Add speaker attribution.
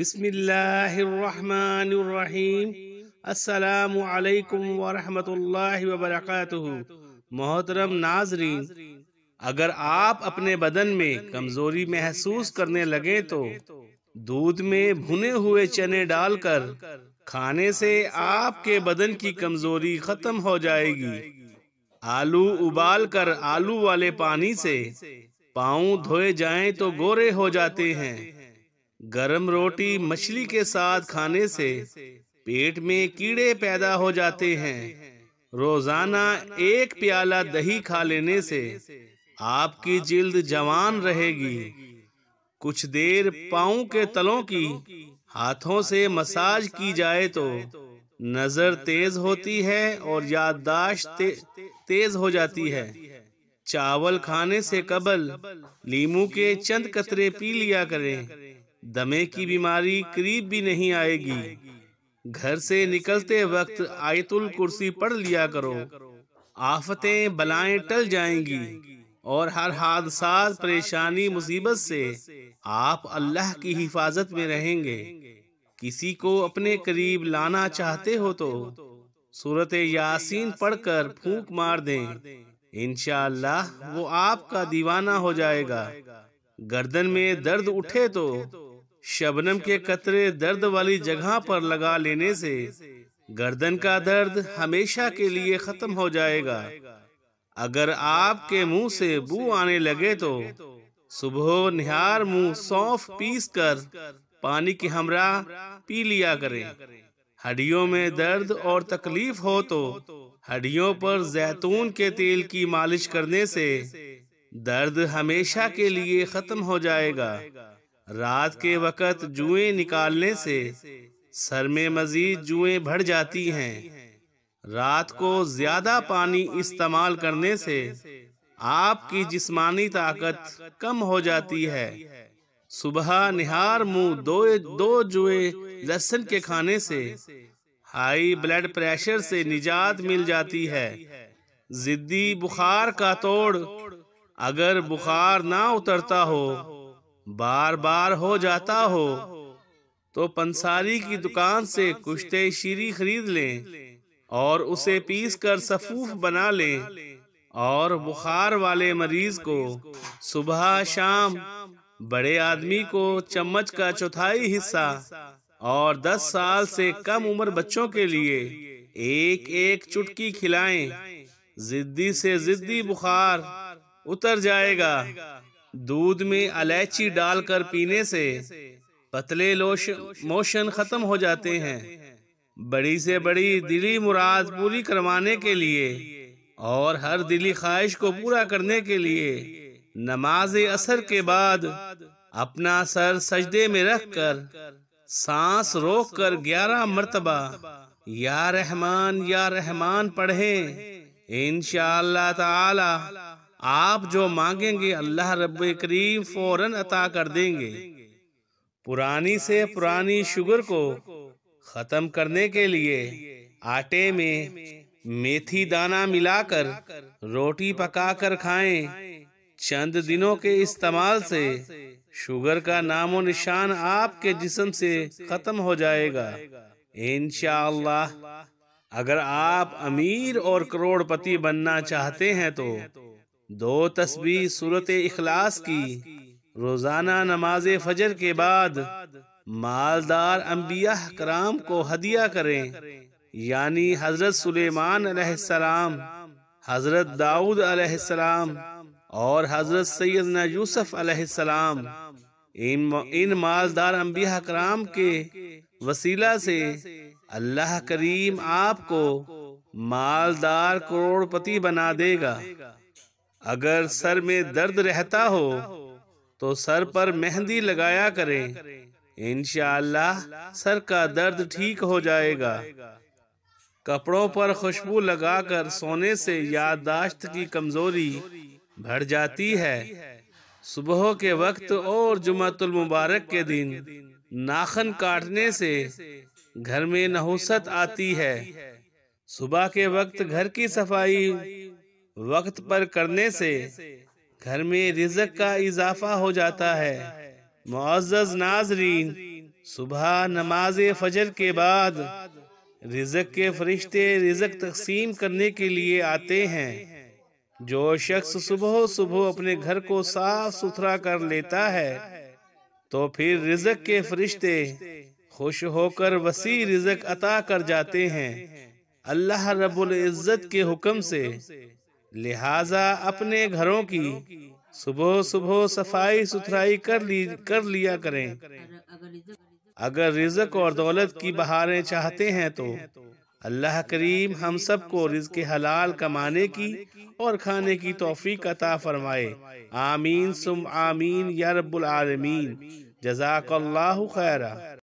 Speaker 1: বিসমিল্লাহিররহমানিররহিম अस्सलाम वालेकुम वरहमतुल्लाहि वबरकातुहू मोहतरम नाजरीन अगर आप अपने बदन में कमजोरी महसूस करने लगे तो दूध में भुने हुए चने डालकर खाने से आपके बदन की कमजोरी खत्म हो जाएगी आलू उबालकर आलू वाले पानी से पाँव धोए जाएं तो गोरे हो जाते हैं गरम रोटी मछली के साथ खाने से पेट में कीड़े पैदा हो जाते हैं रोजाना एक प्याला दही खा लेने से आपकी जिल्द जवान रहेगी कुछ देर पाओ के तलों की हाथों से मसाज की जाए तो नज़र तेज होती है और याददाश्त ते, तेज हो जाती है चावल खाने से कबल लीमू के चंद कतरे पी लिया करें दमे की बीमारी करीब भी नहीं आएगी घर से निकलते वक्त आयतुल कुर्सी पढ़ लिया करो आफतें बलाएं टल जाएंगी और हर हादसा परेशानी मुसीबत से आप अल्लाह की हिफाजत में रहेंगे किसी को अपने करीब लाना चाहते हो तो, तो सूरत यासीन पढ़कर फूंक मार दें इनशाला वो आपका दीवाना हो जाएगा गर्दन में दर्द तो उठे तो शबनम के कतरे दर्द वाली जगह पर लगा लेने से गर्दन का दर्द हमेशा के लिए खत्म हो जाएगा अगर आपके मुंह से बू आने लगे तो सुबह निहार मुंह सौंफ पीस कर पानी की हमरा पी लिया करें हड्डियों में दर्द और तकलीफ हो तो हड्डियों पर जैतून के तेल की मालिश करने से दर्द हमेशा के लिए खत्म हो जाएगा रात के वक़्त जुएं निकालने से सर में मज़ीद जुएं भर जाती हैं रात को ज़्यादा पानी इस्तेमाल करने से आपकी जिस्मानी ताकत कम हो जाती है सुबह निहार मुंह दो दो जुए लहसुन के खाने से हाई ब्लड प्रेशर से निजात मिल जाती है जिद्दी बुखार का तोड़ अगर बुखार ना उतरता हो बार बार हो जाता हो तो पंसारी की दुकान से कुश्ते शीरी खरीद लें और उसे पीस कर सफूफ बना लें और बुखार वाले मरीज को सुबह शाम बड़े आदमी को चम्मच का चौथाई हिस्सा और 10 साल से कम उम्र बच्चों के लिए एक एक चुटकी खिलाएं जिद्दी से जिद्दी बुखार उतर जाएगा दूध में अलायची डालकर पीने से पतले लोश मोशन खत्म हो जाते हैं बड़ी से बड़ी दिली मुराद पूरी करवाने के लिए और हर दिली ख्वाहिश को पूरा करने के लिए नमाज असर के बाद अपना सर सजदे में रख कर सांस रोक कर ग्यारह मरतबा या रहमान या रहमान पढ़ें इन ताला आप जो मांगेंगे अल्लाह रब करीम फौरन अता कर देंगे पुरानी से पुरानी शुगर को ख़त्म करने के लिए आटे में मेथी दाना मिलाकर रोटी पकाकर खाएं चंद दिनों के इस्तेमाल से शुगर का नामो निशान आपके जिस्म से ख़त्म हो जाएगा इन अगर आप अमीर और करोड़पति बनना चाहते हैं तो दो तस्वीर सूरत इखलास की रोज़ाना नमाज फजर के बाद मालदार अम्बिया कराम को हदिया करें यानी हज़रत सुलेमान हज़रत दाऊद और हज़रत सैदना यूसुफ अलैहिस्सलाम इन इन मालदार अम्बिया कराम के वसीला से अल्लाह करीम आपको मालदार करोड़पति बना देगा अगर सर में दर्द रहता हो तो सर तो पर मेहंदी लगाया करें इनशाला सर का दर्द ठीक हो जाएगा कपड़ों पर खुशबू लगाकर सोने से याददाश्त की कमजोरी बढ़ जाती है सुबह के वक्त और जुमातुल मुबारक के दिन नाखन काटने से घर में नहुसत आती है सुबह के वक्त घर की सफाई वक्त पर करने से घर में रिजक का इजाफा हो जाता है मुआज़ नाजरीन सुबह नमाज फजर के बाद रिजक के फरिश्ते रिजक तकसीम करने के लिए आते हैं जो शख्स सुबह सुबह अपने घर को साफ सुथरा कर लेता है तो फिर रिजक के फरिश्ते खुश होकर वसी रिजक अता कर जाते हैं अल्लाह रबुल इज़्ज़त के हुक्म से लिहाजा अपने घरों की सुबह सुबह सफाई सुथराई कर ली कर लिया करें अगर रिजक और दौलत की बहारें चाहते हैं तो अल्लाह करीम हम सब को रिज हलाल कमाने की और खाने की तोफ़ी कता फरमाए आमीन सुम आमीन या रब्बुल आलमीन खैरा